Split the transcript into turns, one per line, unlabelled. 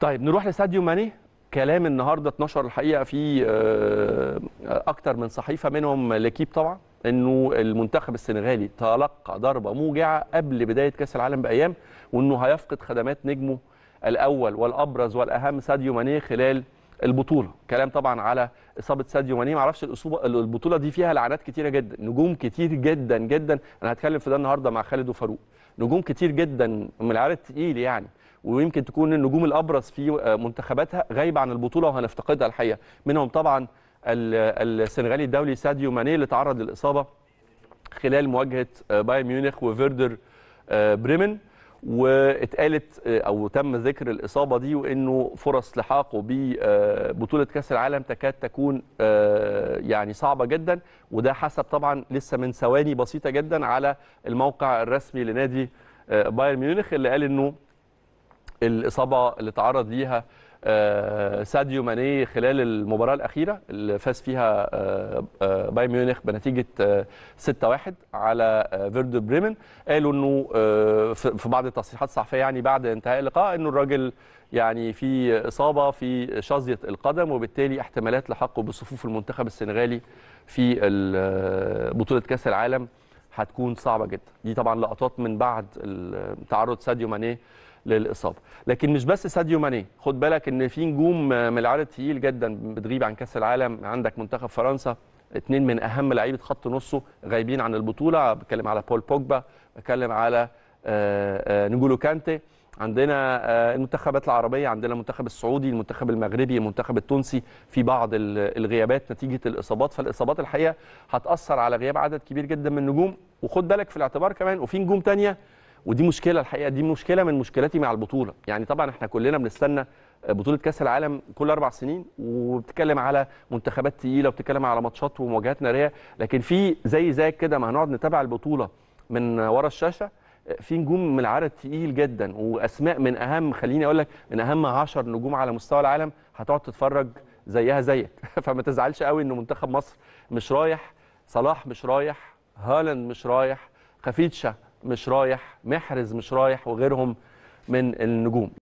طيب نروح لساديو ماني كلام النهارده اتنشر الحقيقه في آه، اكتر من صحيفه منهم ليكيب طبعا انه المنتخب السنغالي تلقى ضربه موجعه قبل بدايه كاس العالم بايام وانه هيفقد خدمات نجمه الاول والابرز والاهم ساديو ماني خلال البطوله كلام طبعا على اصابه ساديو ماني ما اعرفش البطوله دي فيها لعنات كتيره جدا نجوم كتير جدا جدا انا هتكلم في ده النهارده مع خالد وفاروق نجوم كتير جدا من العيار الثقيل يعني ويمكن تكون النجوم الابرز في منتخباتها غايبه عن البطوله وهنفتقدها الحقيقه منهم طبعا السنغالي الدولي ساديو ماني اللي تعرض للاصابه خلال مواجهه بايرن ميونخ وفيردر آه، بريمن واتقالت آه، او تم ذكر الاصابه دي وانه فرص لحاقه ببطوله آه، كاس العالم تكاد تكون آه، يعني صعبه جدا وده حسب طبعا لسه من ثواني بسيطه جدا على الموقع الرسمي لنادي بايرن ميونخ اللي قال انه الاصابه اللي تعرض ليها آه، ساديو ماني خلال المباراه الاخيره اللي فاز فيها آه، آه، بايرن ميونخ بنتيجه 6-1 على فيرد بريمن قالوا انه في بعض التصريحات الصحفيه يعني بعد انتهاء اللقاء انه الراجل يعني في اصابه في شظيه القدم وبالتالي احتمالات لحقه بصفوف المنتخب السنغالي في بطوله كاس العالم هتكون صعبه جدا دي طبعا لقطات من بعد تعرض ساديو ماني للاصابه لكن مش بس ساديو ماني خد بالك ان في نجوم من العيار الثقيل جدا بتغيب عن كاس العالم عندك منتخب فرنسا اثنين من اهم لعيبه خط نصه غايبين عن البطوله بتكلم على بول بوجبا بتكلم على آه، آه، نجولو كانتي عندنا آه، المنتخبات العربيه عندنا المنتخب السعودي المنتخب المغربي المنتخب التونسي في بعض الغيابات نتيجه الاصابات فالاصابات الحقيقه هتاثر على غياب عدد كبير جدا من النجوم وخد بالك في الاعتبار كمان وفي نجوم ثانيه ودي مشكله الحقيقه دي مشكله من مشكلاتي مع البطوله يعني طبعا احنا كلنا بنستنى بطوله كاس العالم كل اربع سنين وبتتكلم على منتخبات تقيله وبتتكلم على ماتشات ومواجهات ناريه لكن في زي زي كده ما هنقعد نتابع البطوله من ورا الشاشه في نجوم من العدد تقيل جدا واسماء من اهم خليني اقول لك من اهم 10 نجوم على مستوى العالم هتقعد تتفرج زيها زيك فما تزعلش قوي ان منتخب مصر مش رايح صلاح مش رايح هالاند مش رايح خفيتشه مش رايح محرز مش رايح وغيرهم من النجوم